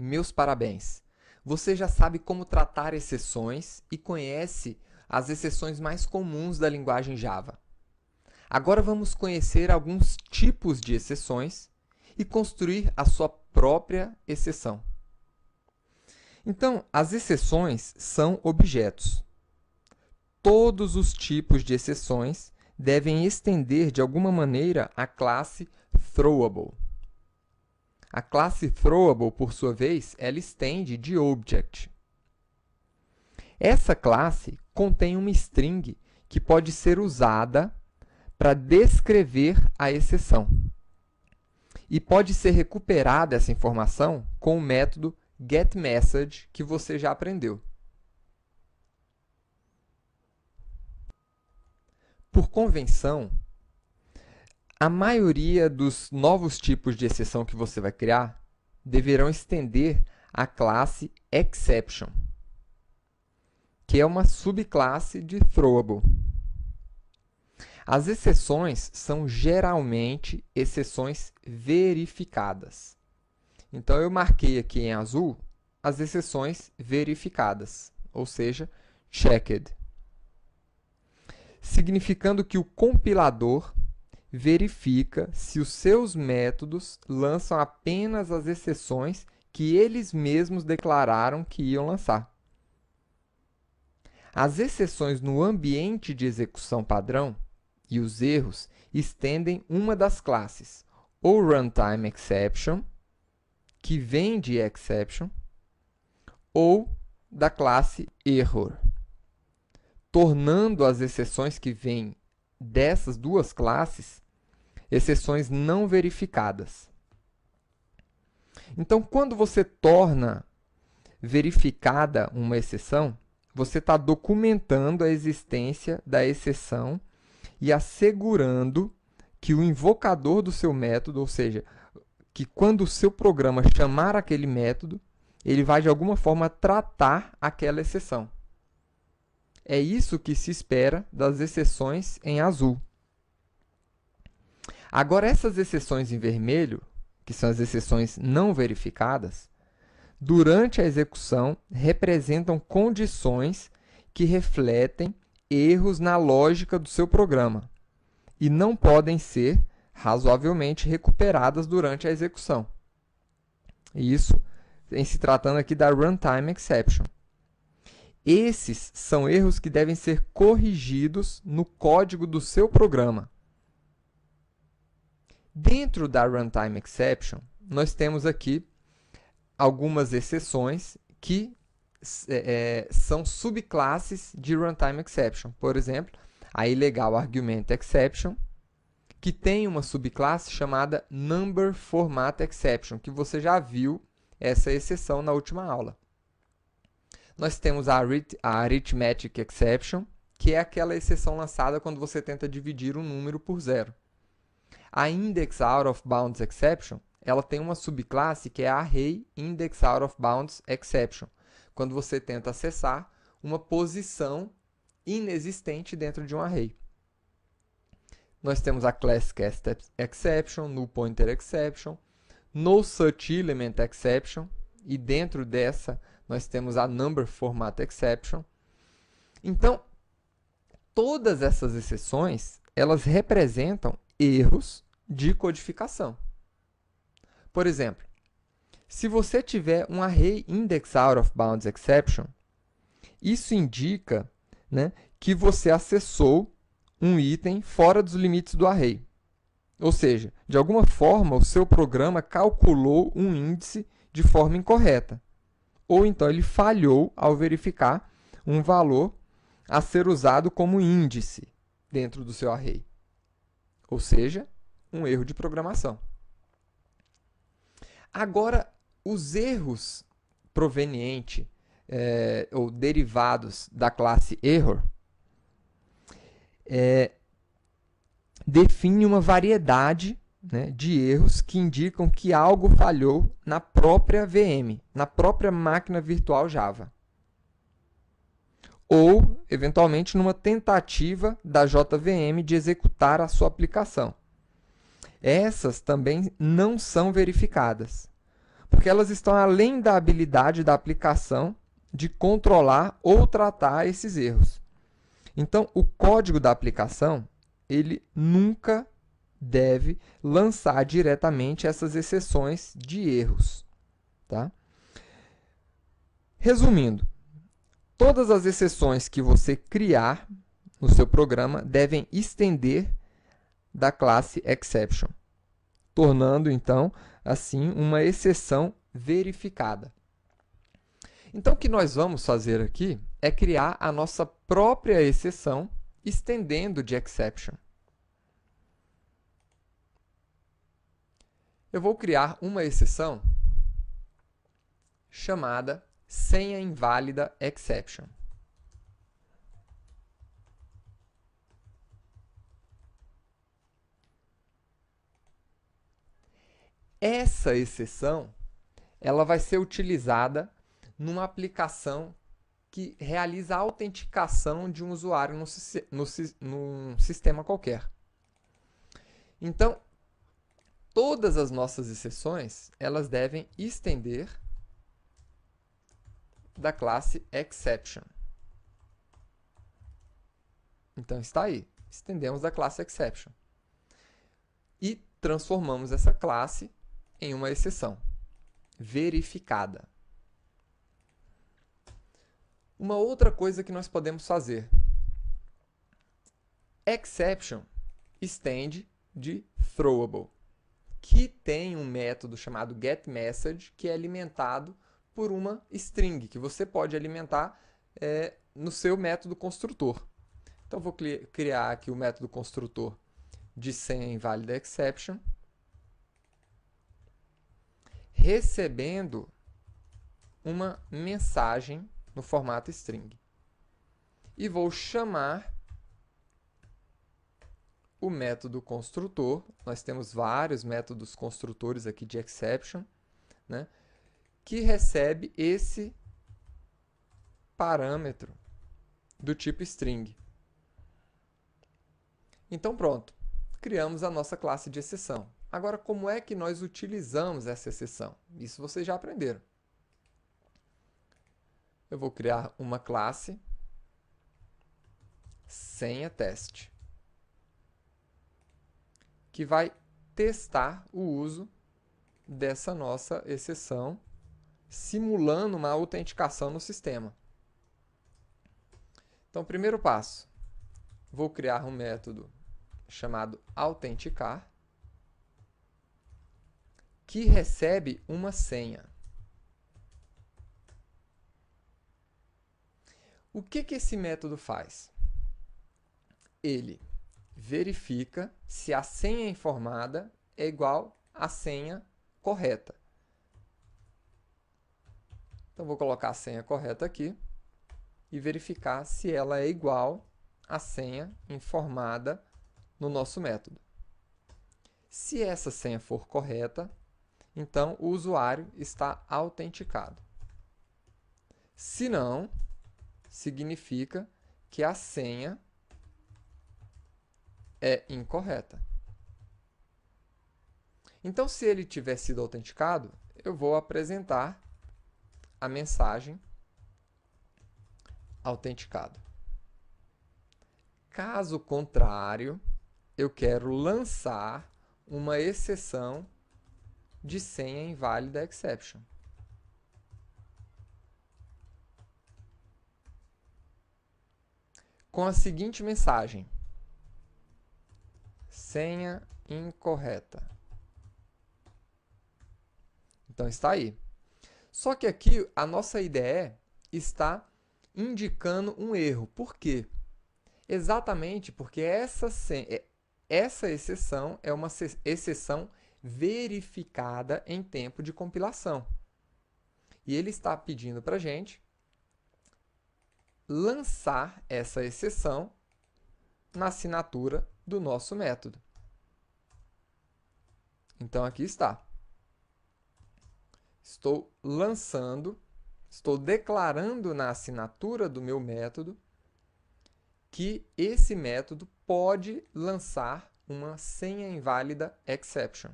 meus parabéns. Você já sabe como tratar exceções e conhece as exceções mais comuns da linguagem Java. Agora vamos conhecer alguns tipos de exceções e construir a sua própria exceção. Então, as exceções são objetos. Todos os tipos de exceções devem estender de alguma maneira a classe throwable. A classe throwable, por sua vez, ela estende de object. Essa classe contém uma string que pode ser usada para descrever a exceção. E pode ser recuperada essa informação com o método getMessage que você já aprendeu. Por convenção, a maioria dos novos tipos de exceção que você vai criar deverão estender a classe Exception, que é uma subclasse de Throwable. As exceções são geralmente exceções verificadas. Então, eu marquei aqui em azul as exceções verificadas, ou seja, checked. Significando que o compilador verifica se os seus métodos lançam apenas as exceções que eles mesmos declararam que iam lançar. As exceções no ambiente de execução padrão e os erros estendem uma das classes, ou Runtime Exception, que vem de Exception, ou da classe Error, tornando as exceções que vêm dessas duas classes, exceções não verificadas. Então, quando você torna verificada uma exceção, você está documentando a existência da exceção e assegurando que o invocador do seu método, ou seja, que quando o seu programa chamar aquele método, ele vai de alguma forma tratar aquela exceção. É isso que se espera das exceções em azul. Agora, essas exceções em vermelho, que são as exceções não verificadas, durante a execução representam condições que refletem erros na lógica do seu programa e não podem ser razoavelmente recuperadas durante a execução. Isso em se tratando aqui da Runtime Exception. Esses são erros que devem ser corrigidos no código do seu programa. Dentro da Runtime Exception, nós temos aqui algumas exceções que é, é, são subclasses de Runtime Exception. Por exemplo, a ilegal Argument Exception, que tem uma subclasse chamada Number Format Exception, que você já viu essa exceção na última aula. Nós temos a, arit a Arithmetic Exception, que é aquela exceção lançada quando você tenta dividir um número por zero. A Index Out of Bounds Exception, ela tem uma subclasse que é a Array Index Out of Bounds Exception, quando você tenta acessar uma posição inexistente dentro de um array. Nós temos a Class Cast Exception, Null Pointer Exception, No Such Element Exception, e dentro dessa nós temos a number format exception. Então, todas essas exceções, elas representam erros de codificação. Por exemplo, se você tiver um array index out of bounds exception, isso indica né, que você acessou um item fora dos limites do array. Ou seja, de alguma forma, o seu programa calculou um índice de forma incorreta ou então ele falhou ao verificar um valor a ser usado como índice dentro do seu array. Ou seja, um erro de programação. Agora, os erros provenientes é, eh, ou derivados da classe error é, define uma variedade né, de erros que indicam que algo falhou na própria VM, na própria máquina virtual Java. Ou, eventualmente, numa tentativa da JVM de executar a sua aplicação. Essas também não são verificadas, porque elas estão além da habilidade da aplicação de controlar ou tratar esses erros. Então, o código da aplicação, ele nunca deve lançar diretamente essas exceções de erros. Tá? Resumindo, todas as exceções que você criar no seu programa devem estender da classe exception, tornando então assim uma exceção verificada. Então o que nós vamos fazer aqui é criar a nossa própria exceção estendendo de exception. eu vou criar uma exceção chamada senha inválida exception. Essa exceção ela vai ser utilizada numa aplicação que realiza a autenticação de um usuário num, sistema qualquer. Então, todas as nossas exceções, elas devem estender da classe exception. Então está aí, estendemos da classe exception. E transformamos essa classe em uma exceção verificada. Uma outra coisa que nós podemos fazer. Exception estende de throwable que tem um método chamado getMessage, que é alimentado por uma string, que você pode alimentar é, no seu método construtor. Então, vou criar aqui o método construtor de senha válida exception, recebendo uma mensagem no formato string. E vou chamar o método construtor. Nós temos vários métodos construtores aqui de exception, né? que recebe esse parâmetro do tipo string. Então pronto, criamos a nossa classe de exceção. Agora, como é que nós utilizamos essa exceção? Isso vocês já aprenderam. Eu vou criar uma classe senha teste que vai testar o uso dessa nossa exceção, simulando uma autenticação no sistema. Então, primeiro passo, vou criar um método chamado autenticar, que recebe uma senha. O que, que esse método faz? Ele verifica se a senha informada é igual à senha correta. Então, vou colocar a senha correta aqui e verificar se ela é igual à senha informada no nosso método. Se essa senha for correta, então o usuário está autenticado. Se não, significa que a senha é incorreta. Então, se ele tiver sido autenticado, eu vou apresentar a mensagem autenticado. Caso contrário, eu quero lançar uma exceção de senha inválida exception. Com a seguinte mensagem: senha incorreta. Então está aí. Só que aqui a nossa IDE está indicando um erro. Por quê? Exatamente porque essa, é, essa exceção é uma exceção verificada em tempo de compilação. E ele está pedindo para a gente lançar essa exceção na assinatura do nosso método. Então aqui está. Estou lançando, estou declarando na assinatura do meu método que esse método pode lançar uma senha inválida exception.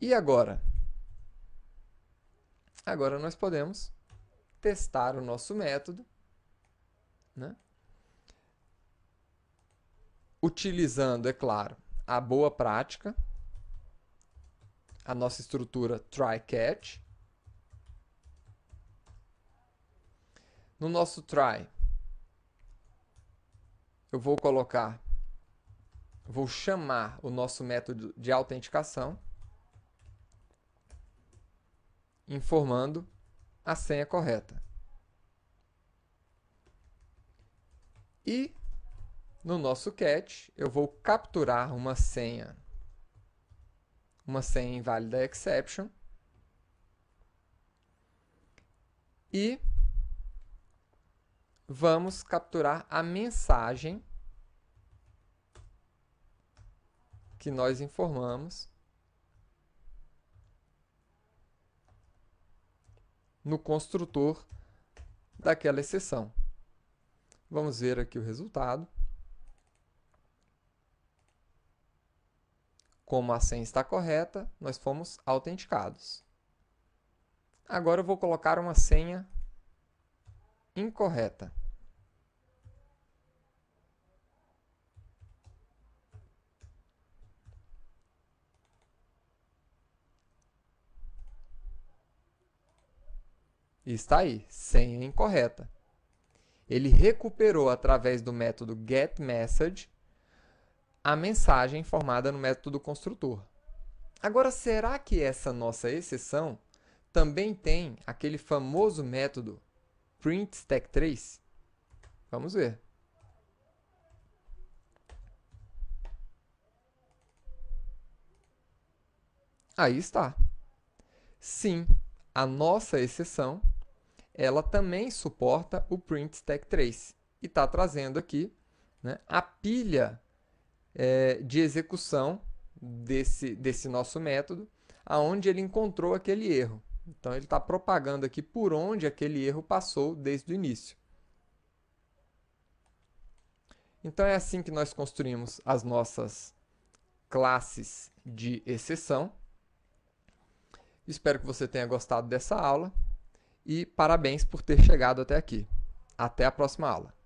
E agora? Agora nós podemos testar o nosso método né? Utilizando, é claro, a boa prática, a nossa estrutura try-catch. No nosso try, eu vou colocar, vou chamar o nosso método de autenticação, informando a senha correta. E no nosso cat, eu vou capturar uma senha, uma senha inválida exception, e vamos capturar a mensagem que nós informamos no construtor daquela exceção. Vamos ver aqui o resultado. Como a senha está correta, nós fomos autenticados. Agora eu vou colocar uma senha incorreta. E está aí, senha incorreta ele recuperou através do método getMessage a mensagem formada no método construtor. Agora, será que essa nossa exceção também tem aquele famoso método printStack3? Vamos ver. Aí está. Sim, a nossa exceção ela também suporta o Print Stack Trace e está trazendo aqui né, a pilha é, de execução desse, desse nosso método, aonde ele encontrou aquele erro. Então ele está propagando aqui por onde aquele erro passou desde o início. Então é assim que nós construímos as nossas classes de exceção. Espero que você tenha gostado dessa aula e parabéns por ter chegado até aqui. Até a próxima aula.